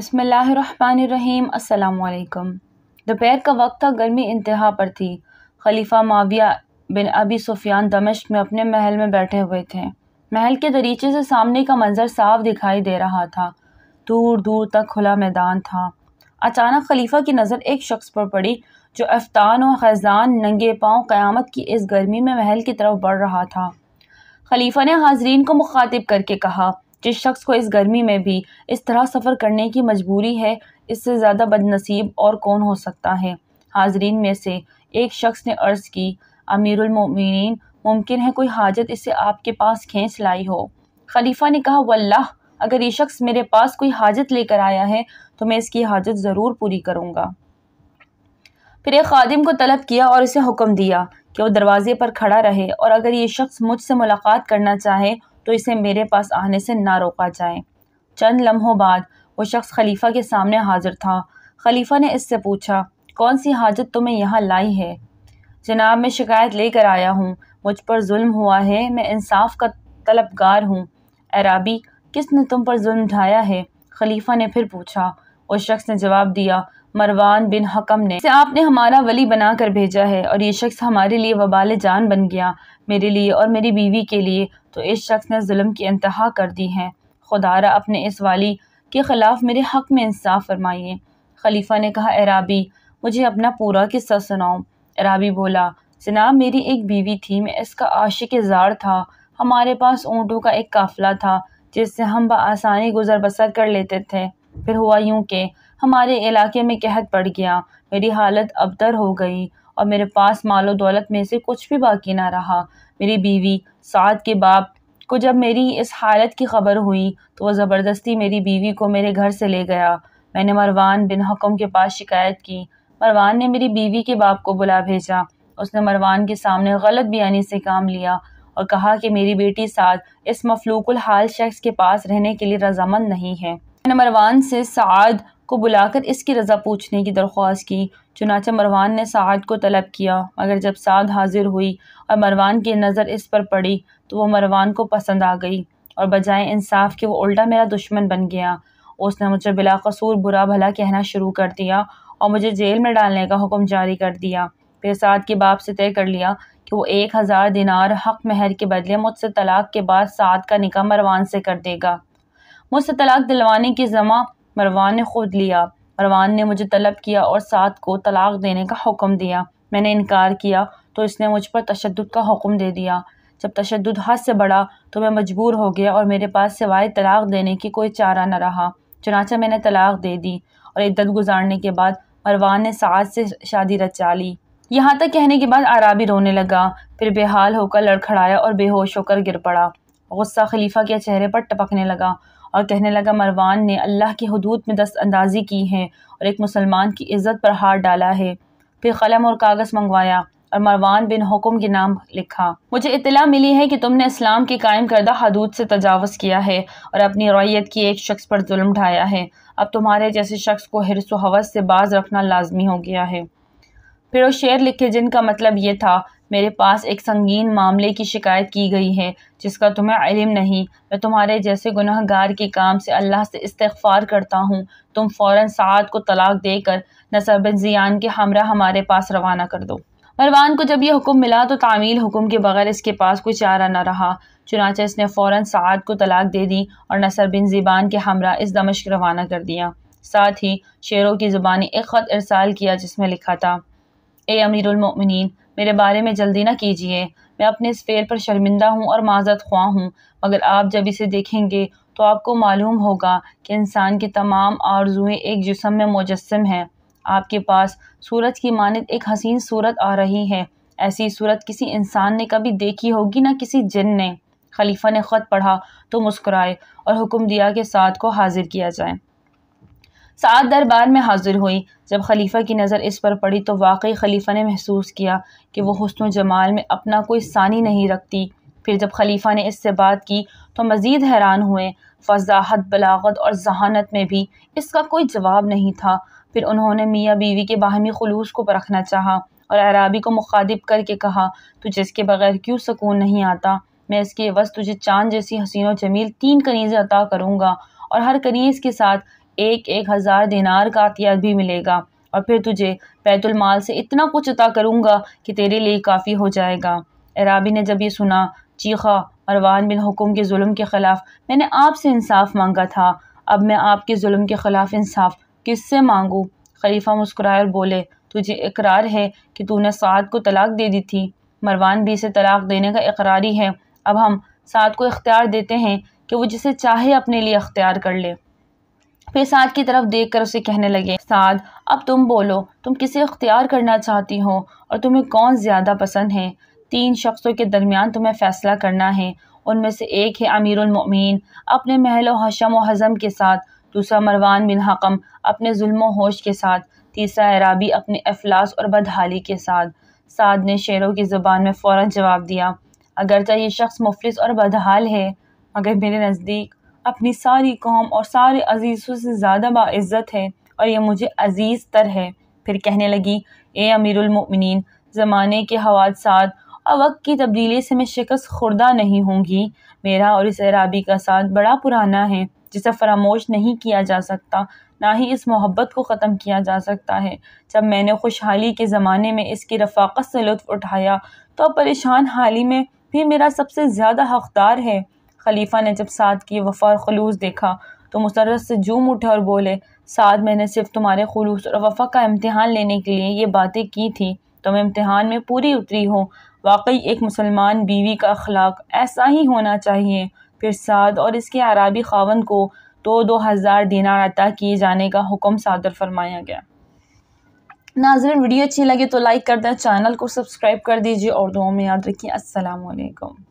बसमीम् अल्लाम दोपहर का वक्त था गर्मी इंतहा पर थी खलीफा माविया बिन अबी सुफियान दमिश्क में अपने महल में बैठे हुए थे महल के दरीचे से सामने का मंज़र साफ दिखाई दे रहा था दूर दूर तक खुला मैदान था अचानक खलीफा की नज़र एक शख्स पर पड़ी जो अफ्तान और खैजान नंगे पाँव क़यामत की इस गर्मी में महल की तरफ बढ़ रहा था खलीफा ने हाजरीन को मुखातिब करके कहा जिस शख्स को इस गर्मी में भी इस तरह सफ़र करने की मजबूरी है इससे ज़्यादा बदनसीब और कौन हो सकता है हाजरीन में से एक शख्स ने अर्ज़ की अमीरमिन मुमकिन है कोई हाजत इसे आपके पास खींच लाई हो खलीफा ने कहा वल्लाह अगर ये शख्स मेरे पास कोई हाजत लेकर आया है तो मैं इसकी हाजत ज़रूर पूरी करूँगा फिर एक खादिम को तलब किया और उसे हुक्म दिया कि वो दरवाजे पर खड़ा रहे और अगर ये शख्स मुझसे मुलाकात करना चाहे तो इसे मेरे पास आने से ना रोका जाए चंद लम्हों बाद वो शख्स खलीफा के सामने हाजिर था खलीफा ने इससे पूछा कौन सी हाजत तुम्हें यहाँ लाई है जनाब मैं शिकायत लेकर आया हूँ मुझ पर जुल्म हुआ है मैं इंसाफ का तलबगार हूँ अराबी किसने तुम पर जुल्म ढाया है खलीफा ने फिर पूछा उस शख्स ने जवाब दिया मरवान बिन हकम ने आपने हमारा वली बना कर भेजा है और ये शख्स हमारे लिए वबाल जान बन गया मेरे लिए और मेरी बीवी के लिए तो इस शख्स ने जुल्म की इंतहा कर दी है खुदारा अपने इस वाली के ख़िलाफ़ मेरे हक़ में इंसाफ फरमाइए खलीफा ने कहा एराबी मुझे अपना पूरा किस्सा सुनाओ एराबी बोला जनाब मेरी एक बीवी थी मैं इसका आशिक जार था हमारे पास ऊँटों का एक काफिला था जिससे हम बसानी गुजर बसर कर लेते थे फिर हुआ यूं कि हमारे इलाके में कहत पड़ गया मेरी हालत अबतर हो गई और मेरे पास मालो दौलत में से कुछ भी बाकी ना रहा मेरी बीवी साद के बाप को जब मेरी इस हालत की खबर हुई तो वह ज़बरदस्ती मेरी बीवी को मेरे घर से ले गया मैंने मरवान बिन हकम के पास शिकायत की मरवान ने मेरी बीवी के बाप को बुला भेजा उसने मरवान के सामने गलत बयानी से काम लिया और कहा कि मेरी बेटी साध इस मफलूकुल हाल शख्स के पास रहने के लिए रजामंद नहीं है मैंने मरवान से साद को बुलाकर इसकी रज़ा पूछने की दरख्वास्त की चुनाचा मरवान ने साद को तलब किया मगर जब साद हाजिर हुई और मरवान की नज़र इस पर पड़ी तो वह मरवान को पसंद आ गई और बजाय इंसाफ के वो उल्टा मेरा दुश्मन बन गया उसने मुझे बिलाकसूर बुरा भला कहना शुरू कर दिया और मुझे जेल में डालने का हुक्म जारी कर दिया फिर साद के बाप से तय कर लिया कि वो एक हज़ार दिनार हक महर के बदले मुझसे तलाक के बाद साद का निका मरवान से कर देगा मुझसे तलाक दिलवाने की जमा मरवान ने ख़ुद लिया मरवान ने मुझे तलब किया और साथ को तलाक़ देने का हुक्म दिया मैंने इनकार किया तो इसने मुझ पर तशद का हुक्म दे दिया जब तशद हद से बढ़ा तो मैं मजबूर हो गया और मेरे पास सिवाय तलाक़ देने की कोई चारा न रहा चनाचा मैंने तलाक़ दे दी और इद्दत गुजारने के बाद मरवान ने साज से शादी रचा ली यहाँ तक कहने के बाद आराबी रोने लगा फिर बेहाल होकर लड़खड़ाया और बेहोश होकर गिर पड़ा गुस्सा खलीफा के चेहरे पर टपकने लगा और कहने लगा मरवान ने अल्लाह की हदूद में दस्त अंदाजी की है और एक मुसलमान की इज़्ज़त पर हार डाला है फिर कलम और कागज़ मंगवाया और मरवान बिन हुकुम के नाम लिखा मुझे इतला मिली है कि तुमने इस्लाम की कायम करदा हदूद से तजावज़ किया है और अपनी रोयत की एक शख्स पर जुल्म ढाया है अब तुम्हारे जैसे शख्स को हिरस हवस से बाज रखना लाजमी हो गया है फिर वो शेर लिखे जिनका मतलब ये था मेरे पास एक संगीन मामले की शिकायत की गई है जिसका तुम्हें इलम नहीं मैं तुम्हारे जैसे गुनहगार के काम से अल्लाह से इस्तफ़ार करता हूँ तुम फ़ौर साद को तलाक देकर नसर बिन जियान के हमरा हमारे पास रवाना कर दो मरवान को जब यह हुक्म मिला तो तामील हुक्म के बगैर इसके पास कोई चारा न रहा चुनाचे इसने फ़ौर साद को तलाक दे दी और नसर बिन ज़िबान के हमरा इस दमश रवाना कर दिया साथ ही शेरों की ज़ुबानी एक ख़त इरसाल किया जिसमें लिखा था ए अमीरमिन मेरे बारे में जल्दी ना कीजिए मैं अपने इस फेर पर शर्मिंदा हूँ और माजत ख्वा हूँ मगर आप जब इसे देखेंगे तो आपको मालूम होगा कि इंसान की तमाम आरजुएँ एक जिसम में मुजस्म हैं आपके पास सूरज की मानद एक हसीन सूरत आ रही है ऐसी सूरत किसी इंसान ने कभी देखी होगी ना किसी जिन ने खलीफा ने ख़त पढ़ा तो मुस्कुराए और हुक्म दिया कि साथ को हाजिर किया जाए सात दरबार में हाजिर हुई जब खलीफा की नज़र इस पर पड़ी तो वाकई खलीफा ने महसूस किया कि वह हसन जमाल में अपना कोई सानी नहीं रखती फिर जब खलीफा ने इससे बात की तो मज़ीद हैरान हुए फजाहत बलागत और जहानत में भी इसका कोई जवाब नहीं था फिर उन्होंने मियाँ बीवी के बाहमी खलूस को परखना चाहा और अराबी को मुखातिब करके कहा तुझे इसके बगैर क्यों सुकून नहीं आता मैं इसके वस तुझे चांद जैसी हसीन जमील तीन कनीज़ें अता करूँगा और हर कनीज़ के साथ एक एक हज़ार दिनार का अतियात भी मिलेगा और फिर तुझे बैतुलमाल से इतना कुछ अता करूँगा कि तेरे लिए काफ़ी हो जाएगा एराबी ने जब ये सुना चीखा मरवान बिन हुकुम के जुल्म के ख़िलाफ़ मैंने आपसे इंसाफ मांगा था अब मैं आपके जुल्म के ख़िलाफ़ इंसाफ किससे मांगूँ खलीफा मुस्कुराए और बोले तुझे इकरार है कि तूने साद को तलाक दे दी थी मरवान भी इसे तलाक देने का इकरार ही है अब हम साद को इख्तियार देते हैं कि वो जिसे चाहे अपने लिए अख्तियार कर ले फिर साद की तरफ देख कर उसे कहने लगे साद अब तुम बोलो तुम किसे अख्तियार करना चाहती हो और तुम्हें कौन ज़्यादा पसंद है तीन शख्सों के दरमियान तुम्हें फ़ैसला करना है उनमें से एक है अमीरमिन अपने महल व हशम व हज़म के साथ दूसरा मरवान बिन हकम अपने जुल्म होश के साथ तीसरा अराबी अपने अफलास और बदहाली के साथ साद ने शेरों की ज़ुबान में फ़ौर जवाब दिया अगरचा ये शख्स मुफलिस और बदहाल है मगर मेरे नज़दीक अपनी सारी कौम और सारे अजीज़ों से ज़्यादा बाज़्ज़त है और यह मुझे अजीज़ तर है फिर कहने लगी ए अमीरमिन ज़माने के हवादसा और वक्त की तब्दीली से मैं शिकस्त खुर्दा नहीं होंगी मेरा और इस अराबी का साथ बड़ा पुराना है जिसे फरामोश नहीं किया जा सकता ना ही इस मोहब्बत को ख़त्म किया जा सकता है जब मैंने खुशहाली के ज़माने में इसकी रफाकत से लुत्फ़ उठाया तो परेशान हाली में भी मेरा सबसे ज़्यादा हकदार है खलीफा ने जब साद की वफा और खलूस देखा तो मुसरत से जूम उठे और बोले साद मैंने सिर्फ तुम्हारे खलूस और वफा का इम्तहान लेने के लिए ये बातें की थी तुम तो इम्तहान में पूरी उतरी हो वाकई एक मुसलमान बीवी का अखलाक ऐसा ही होना चाहिए फिर साद और इसके अराबी खावन को तो दो दो हज़ार दिनार अता किए जाने का हुक्म सादर फरमाया गया नाजरन वीडियो अच्छी लगे तो लाइक कर दें चैनल को सब्सक्राइब कर दीजिए और दो में याद रखिए असलकम